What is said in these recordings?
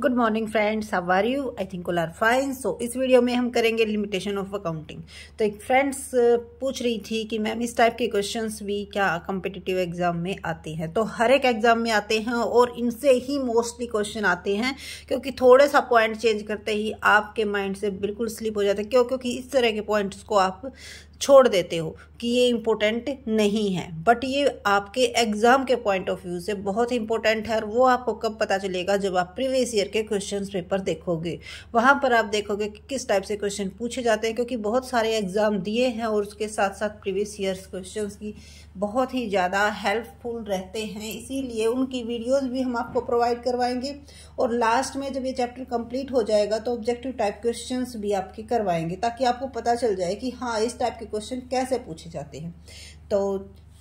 good morning friends how are you I think are fine so इस video में हम करेंगे लिमिटेशन ऑफ अकाउंटिंग तो एक फ्रेंड्स uh, पूछ रही थी कि मैम इस टाइप के क्वेश्चंस भी क्या कम्पिटिटिव एग्जाम में आते हैं तो हर एक एग्जाम में आते हैं और इनसे ही मोस्टली क्वेश्चन आते हैं क्योंकि थोड़े सा पॉइंट चेंज करते ही आपके माइंड से बिल्कुल स्लिप हो जाता है क्यों क्योंकि इस तरह के पॉइंट्स को आप छोड़ देते हो कि ये इम्पोर्टेंट नहीं है बट ये आपके एग्ज़ाम के पॉइंट ऑफ व्यू से बहुत इंपॉर्टेंट है और वो आपको कब पता चलेगा जब आप प्रीवियस ईयर के क्वेश्चन पेपर देखोगे वहाँ पर आप देखोगे कि किस टाइप से क्वेश्चन पूछे जाते हैं क्योंकि बहुत सारे एग्ज़ाम दिए हैं और उसके साथ साथ प्रीवियस ईयर्स क्वेश्चन की बहुत ही ज़्यादा हेल्पफुल रहते हैं इसीलिए उनकी वीडियोस भी हम आपको प्रोवाइड करवाएंगे और लास्ट में जब ये चैप्टर कंप्लीट हो जाएगा तो ऑब्जेक्टिव टाइप क्वेश्चंस भी आपके करवाएंगे ताकि आपको पता चल जाए कि हाँ इस टाइप के क्वेश्चन कैसे पूछे जाते हैं तो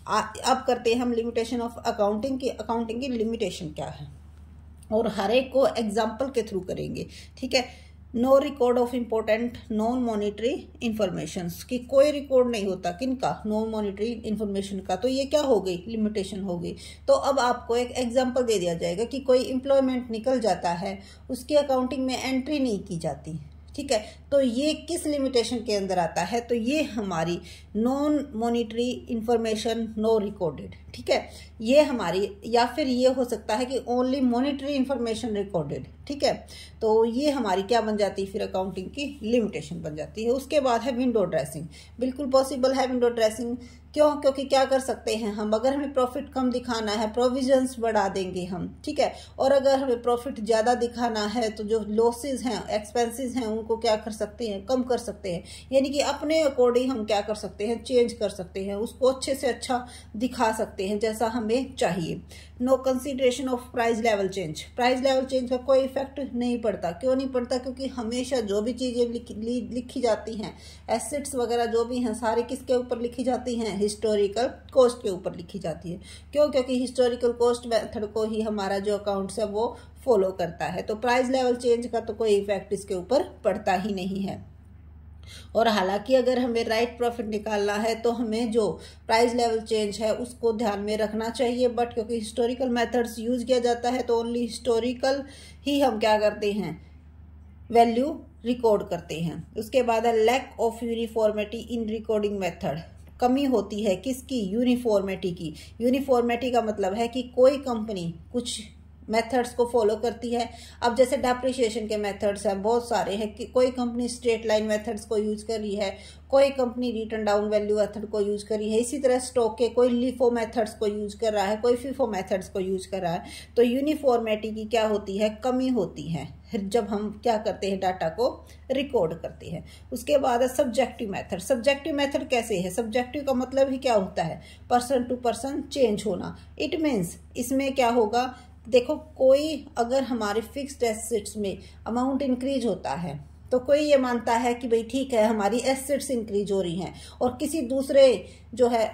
आ, अब करते हैं हम लिमिटेशन ऑफ अकाउंटिंग की अकाउंटिंग की लिमिटेशन क्या है और हर एक को एग्जाम्पल के थ्रू करेंगे ठीक है no record of important non monetary information की कोई रिकॉर्ड नहीं होता किन का नॉन मॉनिटरी इन्फॉर्मेशन का तो ये क्या हो गई लिमिटेशन हो गई तो अब आपको एक एग्जाम्पल दे दिया जाएगा कि कोई इम्प्लॉयमेंट निकल जाता है उसकी अकाउंटिंग में एंट्री नहीं की जाती ठीक है तो ये किस लिमिटेशन के अंदर आता है तो ये हमारी non monetary information no recorded ठीक है ये हमारी या फिर ये हो सकता है कि ओनली मॉनिटरी इन्फॉर्मेशन रिकॉर्डेड ठीक है तो ये हमारी क्या बन जाती है फिर अकाउंटिंग की लिमिटेशन बन जाती है उसके बाद है विंडो ड्रेसिंग बिल्कुल पॉसिबल है विंडो ड्रेसिंग क्यों क्योंकि क्या कर सकते हैं हम अगर हमें प्रॉफिट कम दिखाना है प्रोविजंस बढ़ा देंगे हम ठीक है और अगर हमें प्रॉफिट ज़्यादा दिखाना है तो जो लॉसेज हैं एक्सपेंसेस हैं उनको क्या कर सकते हैं कम कर सकते हैं यानी कि अपने अकॉर्डिंग हम क्या कर सकते हैं हैं चेंज कर सकते हैं उसको अच्छे से अच्छा दिखा सकते हैं जैसा हमें चाहिए no consideration of price level change price level change का कोई इफेक्ट नहीं पड़ता क्यों नहीं पड़ता क्योंकि हमेशा जो भी चीज़ें लिखी, लिखी जाती हैं एसेट्स वगैरह जो भी हैं सारे किसके ऊपर लिखी जाती हैं हिस्टोरिकल कॉस्ट के ऊपर लिखी जाती है क्यों क्योंकि हिस्टोरिकल कॉस्ट मेथड को ही हमारा जो अकाउंट्स है वो फॉलो करता है तो प्राइस लेवल चेंज का तो कोई इफेक्ट इसके ऊपर पड़ता ही नहीं है और हालांकि अगर हमें राइट प्रॉफिट निकालना है तो हमें जो प्राइस लेवल चेंज है उसको ध्यान में रखना चाहिए बट क्योंकि हिस्टोरिकल मेथड्स यूज़ किया जाता है तो ओनली हिस्टोरिकल ही हम क्या करते हैं वैल्यू रिकॉर्ड करते हैं उसके बाद है lack of uniformity in recording method कमी होती है किसकी यूनिफॉर्मेटी की यूनिफॉर्मेटी का मतलब है कि कोई कंपनी कुछ मेथड्स को फॉलो करती है अब जैसे डेप्रिशिएशन के मेथड्स हैं बहुत सारे हैं कि कोई कंपनी स्ट्रेट लाइन मेथड्स को यूज़ कर रही है कोई company written down value method को यूज़ कर रही है इसी तरह स्टॉक के कोई लिफो मेथड्स को यूज़ कर रहा है कोई फिफो मेथड्स को यूज़ कर रहा है तो यूनिफॉर्मेटी की क्या होती है कमी होती है जब हम क्या करते हैं डाटा को रिकॉर्ड करते हैं उसके बाद है सब्जेक्टिव मेथड सब्जेक्टिव मेथड कैसे है सब्जेक्टिव का मतलब ही क्या होता है पर्सन टू पर्सन चेंज होना इट मीन्स इसमें क्या होगा देखो कोई अगर हमारे फिक्स एसेट्स में अमाउंट इंक्रीज होता है तो कोई ये मानता है कि भाई ठीक है हमारी एसेट्स इंक्रीज हो रही हैं और किसी दूसरे जो है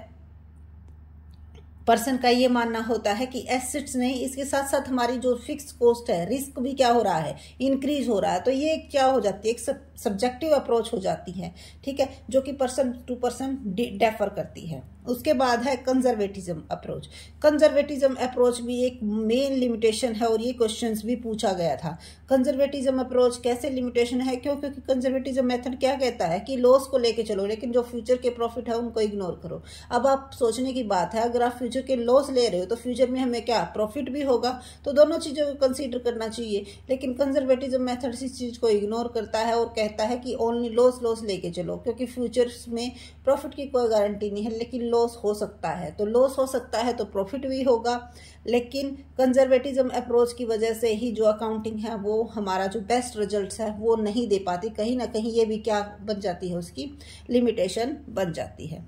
पर्सन का ये मानना होता है कि एसेट्स नहीं इसके साथ साथ हमारी जो फिक्स कॉस्ट है रिस्क भी क्या हो रहा है इंक्रीज हो रहा है तो ये क्या हो जाती है एक सब सब्जेक्टिव अप्रोच हो जाती है ठीक है जो कि पर्सन टू पर्सन डेफर करती है उसके बाद है कंजर्वेटिज्म अप्रोच कंजर्वेटिज्म अप्रोच भी एक मेन लिमिटेशन है और ये क्वेश्चंस भी पूछा गया था कंजर्वेटिज्म अप्रोच कैसे लिमिटेशन है क्यों क्योंकि कंजर्वेटिज्म मेथड क्या कहता है कि लॉस को लेके चलो लेकिन जो फ्यूचर के प्रॉफिट है उनको इग्नोर करो अब आप सोचने की बात है अगर आप फ्यूचर के लॉस ले रहे हो तो फ्यूचर में हमें क्या प्रॉफिट भी होगा तो दोनों चीज़ों को कंसिडर करना चाहिए लेकिन कंजर्वेटिज्म मैथड इस चीज़ को इग्नोर करता है और कहता है कि ओनली लॉस लॉस लेके चलो क्योंकि फ्यूचर्स में प्रॉफिट की कोई गारंटी नहीं है लेकिन लॉस हो सकता है तो लॉस हो सकता है तो प्रॉफिट भी होगा लेकिन कंजर्वेटिज्म अप्रोच की वजह से ही जो अकाउंटिंग है वो हमारा जो बेस्ट रिजल्ट है वो नहीं दे पाती कहीं ना कहीं ये भी क्या बन जाती है उसकी लिमिटेशन बन जाती है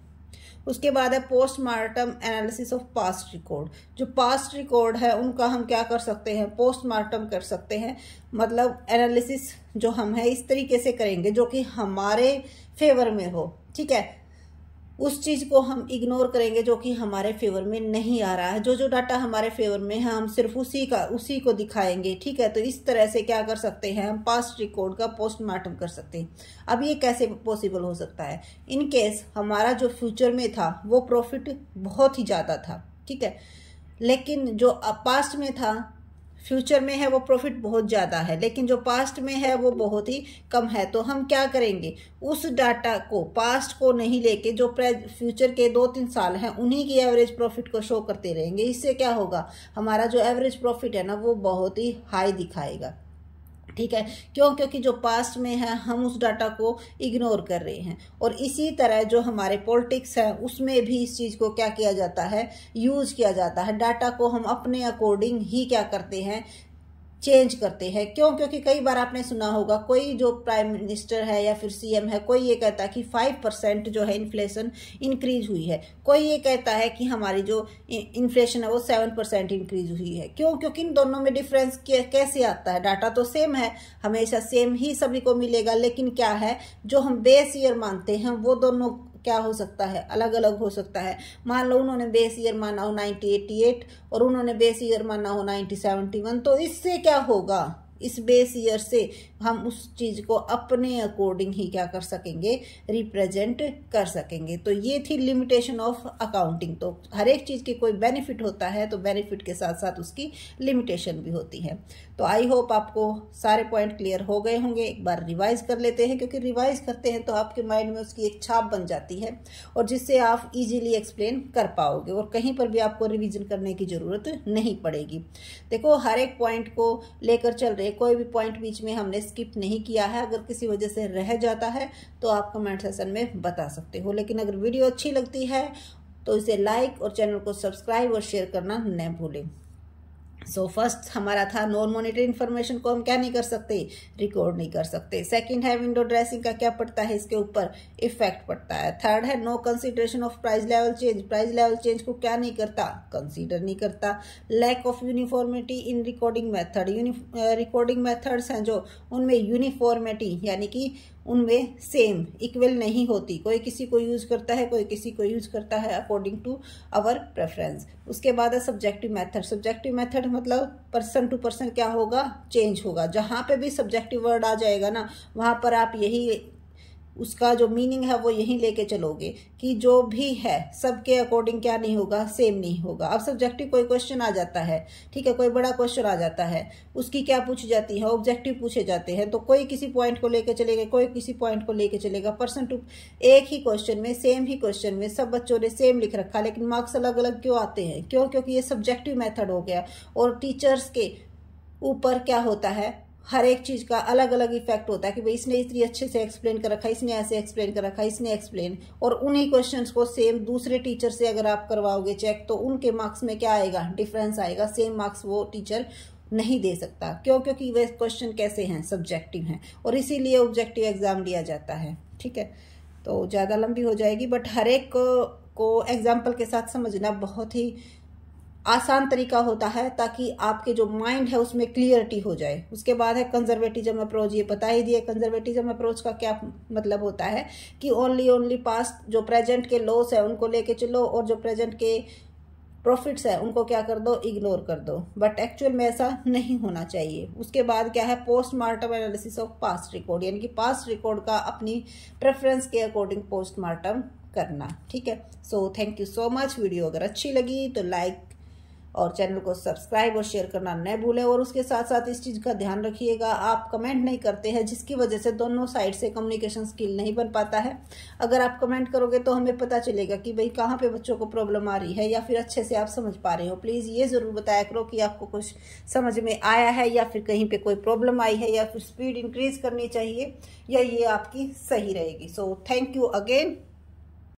उसके बाद है postmortem analysis of past record जो पास्ट रिकॉर्ड है उनका हम क्या कर सकते हैं पोस्टमार्टम कर सकते हैं मतलब एनालिसिस जो हम है इस तरीके से करेंगे जो कि हमारे फेवर में हो ठीक है उस चीज़ को हम इग्नोर करेंगे जो कि हमारे फेवर में नहीं आ रहा है जो जो डाटा हमारे फेवर में है हम सिर्फ उसी का उसी को दिखाएंगे ठीक है तो इस तरह से क्या कर सकते हैं हम पास्ट रिकॉर्ड का पोस्टमार्टम कर सकते हैं अब ये कैसे पॉसिबल हो सकता है इन केस हमारा जो फ्यूचर में था वो प्रॉफिट बहुत ही ज़्यादा था ठीक है लेकिन जो पास्ट में था फ्यूचर में है वो प्रॉफिट बहुत ज़्यादा है लेकिन जो पास्ट में है वो बहुत ही कम है तो हम क्या करेंगे उस डाटा को पास्ट को नहीं लेके जो फ्यूचर के दो तीन साल हैं उन्हीं की एवरेज प्रॉफिट को शो करते रहेंगे इससे क्या होगा हमारा जो एवरेज प्रॉफिट है ना वो बहुत ही हाई दिखाएगा ठीक है क्यों क्योंकि जो पास्ट में है हम उस डाटा को इग्नोर कर रहे हैं और इसी तरह जो हमारे पॉलिटिक्स है उसमें भी इस चीज़ को क्या किया जाता है यूज़ किया जाता है डाटा को हम अपने अकॉर्डिंग ही क्या करते हैं चेंज करते हैं क्यों क्योंकि कई बार आपने सुना होगा कोई जो प्राइम मिनिस्टर है या फिर सीएम है कोई ये कहता है कि फाइव परसेंट जो है इन्फ्लेशन इंक्रीज हुई है कोई ये कहता है कि हमारी जो इन्फ्लेशन है वो सेवन परसेंट इंक्रीज हुई है क्यों क्योंकि इन दोनों में डिफरेंस कैसे आता है डाटा तो सेम है हमेशा सेम ही सभी को मिलेगा लेकिन क्या है जो हम बेस ईयर मानते हैं वो दोनों क्या हो सकता है अलग अलग हो सकता है मान लो उन्होंने बेस ईयर माना हो एट और उन्होंने बेस ईयर माना हो वन तो इससे क्या होगा इस बेस ईयर से हम उस चीज़ को अपने अकॉर्डिंग ही क्या कर सकेंगे रिप्रेजेंट कर सकेंगे तो ये थी लिमिटेशन ऑफ अकाउंटिंग तो हर एक चीज़ की कोई बेनिफिट होता है तो बेनिफिट के साथ साथ उसकी लिमिटेशन भी होती है तो आई होप आपको सारे पॉइंट क्लियर हो गए होंगे एक बार रिवाइज कर लेते हैं क्योंकि रिवाइज करते हैं तो आपके माइंड में उसकी एक छाप बन जाती है और जिससे आप इजीली एक्सप्लेन कर पाओगे और कहीं पर भी आपको रिवीजन करने की ज़रूरत नहीं पड़ेगी देखो हर एक पॉइंट को लेकर चल रहे कोई भी पॉइंट बीच में हमने स्किप नहीं किया है अगर किसी वजह से रह जाता है तो आप कमेंट सेशन में बता सकते हो लेकिन अगर वीडियो अच्छी लगती है तो इसे लाइक और चैनल को सब्सक्राइब और शेयर करना न भूलें सो so, फर्स्ट हमारा था नॉन मॉनिटरी इन्फॉर्मेशन को हम क्या नहीं कर सकते रिकॉर्ड नहीं कर सकते सेकंड है विंडो ड्रेसिंग का क्या पड़ता है इसके ऊपर इफेक्ट पड़ता है थर्ड है no consideration of price level change price level change को क्या नहीं करता कंसीडर नहीं करता lack of uniformity in recording method recording methods हैं जो उनमें यूनिफॉर्मिटी यानी कि उनमें सेम इक्वल नहीं होती कोई किसी को यूज़ करता है कोई किसी को यूज़ करता है अकॉर्डिंग टू आवर प्रेफरेंस उसके बाद है सब्जेक्टिव मेथड सब्जेक्टिव मेथड मतलब पर्सन टू पर्सन क्या होगा चेंज होगा जहाँ पे भी सब्जेक्टिव वर्ड आ जाएगा ना वहाँ पर आप यही उसका जो मीनिंग है वो यहीं लेके चलोगे कि जो भी है सबके अकॉर्डिंग क्या नहीं होगा सेम नहीं होगा अब सब्जेक्टिव कोई क्वेश्चन आ जाता है ठीक है कोई बड़ा क्वेश्चन आ जाता है उसकी क्या पूछी जाती है ऑब्जेक्टिव पूछे जाते हैं तो कोई किसी पॉइंट को लेकर चलेगा कोई किसी पॉइंट को लेकर चलेगा पर्सन टू एक ही क्वेश्चन में सेम ही क्वेश्चन में सब बच्चों ने सेम लिख रखा लेकिन मार्क्स अलग अलग क्यों आते हैं क्यों क्योंकि ये सब्जेक्टिव मेथड हो गया और टीचर्स के ऊपर क्या होता है हर एक चीज़ का अलग अलग इफेक्ट होता है कि भाई इसने इतनी अच्छे से एक्सप्लेन कर रखा है इसने ऐसे एक्सप्लेन कर रखा है इसने एक्सप्लेन और उन्हीं क्वेश्चंस को सेम दूसरे टीचर से अगर आप करवाओगे चेक तो उनके मार्क्स में क्या आएगा डिफरेंस आएगा सेम मार्क्स वो टीचर नहीं दे सकता क्यों क्योंकि वे क्वेश्चन कैसे हैं सब्जेक्टिव हैं और इसीलिए ऑब्जेक्टिव एग्ज़ाम लिया जाता है ठीक है तो ज़्यादा लंबी हो जाएगी बट हर एक को एग्ज़ाम्पल के साथ समझना बहुत ही आसान तरीका होता है ताकि आपके जो माइंड है उसमें क्लियरिटी हो जाए उसके बाद है कंजर्वेटिज्म अप्रोच ये बता ही दिया कंजर्वेटिज्म अप्रोच का क्या मतलब होता है कि ओनली ओनली पास्ट जो प्रेजेंट के लॉस है उनको लेके चलो और जो प्रेजेंट के प्रॉफिट्स है उनको क्या कर दो इग्नोर कर दो बट एक्चुअल में ऐसा नहीं होना चाहिए उसके बाद क्या है postmortem analysis of past record यानी कि पास्ट रिकॉर्ड का अपनी प्रेफरेंस के अकॉर्डिंग पोस्टमार्टम करना ठीक है so thank you so much video अगर अच्छी लगी तो लाइक और चैनल को सब्सक्राइब और शेयर करना न भूलें और उसके साथ साथ इस चीज़ का ध्यान रखिएगा आप कमेंट नहीं करते हैं जिसकी वजह से दोनों साइड से कम्युनिकेशन स्किल नहीं बन पाता है अगर आप कमेंट करोगे तो हमें पता चलेगा कि भाई कहाँ पर बच्चों को प्रॉब्लम आ रही है या फिर अच्छे से आप समझ पा रहे हो प्लीज़ ये ज़रूर बताया करो कि आपको कुछ समझ में आया है या फिर कहीं पर कोई प्रॉब्लम आई है या फिर स्पीड इंक्रीज करनी चाहिए या ये आपकी सही रहेगी सो थैंक यू अगेन